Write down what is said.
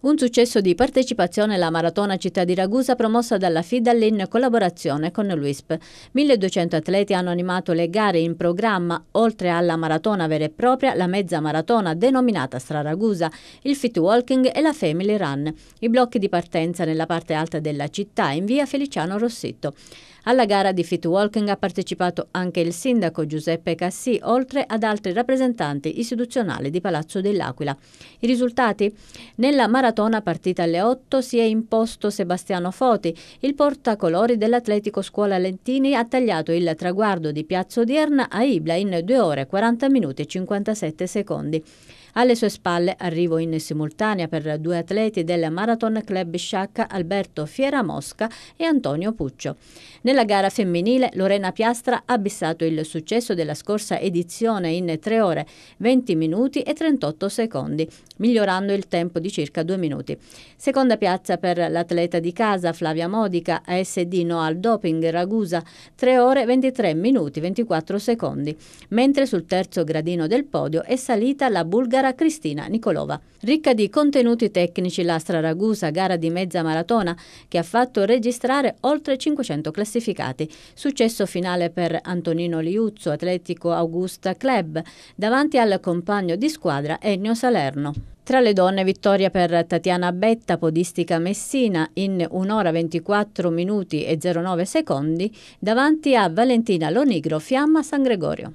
Un successo di partecipazione alla Maratona Città di Ragusa promossa dalla FIDAL in collaborazione con l'UISP. 1200 atleti hanno animato le gare in programma, oltre alla maratona vera e propria, la mezza maratona denominata Straragusa, il fit walking e la family run. I blocchi di partenza nella parte alta della città in via Feliciano Rossetto. Alla gara di fit walking ha partecipato anche il sindaco Giuseppe Cassì, oltre ad altri rappresentanti istituzionali di Palazzo dell'Aquila. I risultati? Nella maratona partita alle 8 si è imposto Sebastiano Foti, il portacolori dell'Atletico Scuola Lentini ha tagliato il traguardo di Piazza Odierna a Ibla in 2 ore 40 minuti e 57 secondi. Alle sue spalle arrivo in simultanea per due atleti del Marathon Club Sciacca Alberto Fiera Mosca e Antonio Puccio. Nella gara femminile Lorena Piastra ha bissato il successo della scorsa edizione in 3 ore 20 minuti e 38 secondi, migliorando il tempo di circa 2 minuti. Seconda piazza per l'atleta di casa Flavia Modica, ASD Noal Doping Ragusa, 3 ore 23 minuti 24 secondi, mentre sul terzo gradino del podio è salita la bulgara Sara Cristina Nicolova. Ricca di contenuti tecnici la Straragusa gara di mezza maratona che ha fatto registrare oltre 500 classificati. Successo finale per Antonino Liuzzo, Atletico Augusta Club, davanti al compagno di squadra Ennio Salerno. Tra le donne vittoria per Tatiana Betta, podistica Messina, in 1 ora 24 minuti e 09 secondi, davanti a Valentina Lonigro, Fiamma San Gregorio.